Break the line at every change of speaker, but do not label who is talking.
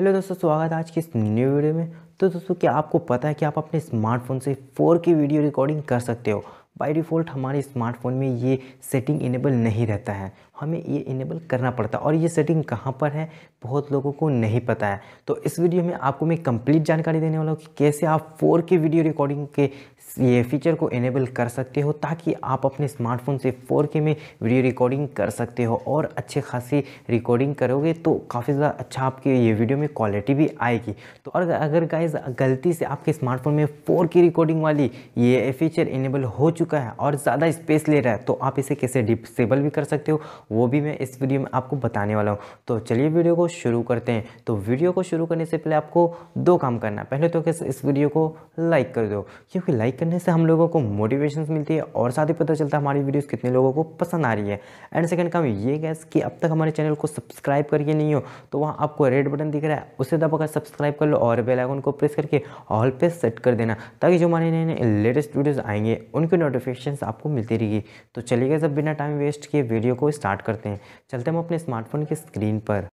hello दोस्तों स्वागत है आज की इस न्यू वीडियो में तो दोस्तों क्या आपको पता है कि आप अपने स्मार्टफोन से 4K वीडियो रिकॉर्डिंग कर सकते हो बाय डिफ़ॉल्ट हमारे स्मार्टफोन में ये सेटिंग इनेबल नहीं रहता है हमें ये इनेबल करना पड़ता है और ये सेटिंग कहाँ पर है बहुत लोगों को नहीं पता है तो इस वीडियो में आपको मैं कंप्लीट जानकारी देने वाला हूँ कि कैसे आप 4K वीडियो रिकॉर्डिंग के ये फीचर को इनेबल कर सकते हो ताकि आप अपने स्मार्टफोन से 4K में वीडियो रिकॉर्डिंग कर सकते हो और अच्छे खासी रिकॉर्डिंग करोगे तो काफ़ी ज़्यादा अच्छा आपके ये वीडियो में क्वालिटी भी आएगी तो और अगर गाइज गलती से आपके स्मार्टफोन में फोर रिकॉर्डिंग वाली ये फीचर इनेबल हो चुका है और ज़्यादा स्पेस ले रहा है तो आप इसे कैसे डिसेबल भी कर सकते हो वो भी मैं इस वीडियो में आपको बताने वाला हूँ तो चलिए वीडियो को शुरू करते हैं तो वीडियो को शुरू करने से पहले आपको दो काम करना पहले तो कैसे इस वीडियो को लाइक कर दो क्योंकि लाइक करने से हम लोगों को मोटिवेशन मिलती है और साथ ही पता चलता है हमारी वीडियोज़ कितने लोगों को पसंद आ रही है एंड सेकेंड काम ये गैस कि अब तक हमारे चैनल को सब्सक्राइब करके नहीं हो तो वहाँ आपको रेड बटन दिख रहा है उसे दबाकर सब्सक्राइब कर लो और बेलाइकन को प्रेस करके ऑल पे सेट कर देना ताकि जो हमारे नए नए लेटेस्ट वीडियोज़ आएंगे उनकी नोटिफिकेशन आपको मिलती रहेगी तो चलिए गए सब बिना टाइम वेस्ट किए वीडियो को स्टार्ट स्टार्ट करते हैं चलते हम अपने स्मार्टफोन की स्क्रीन पर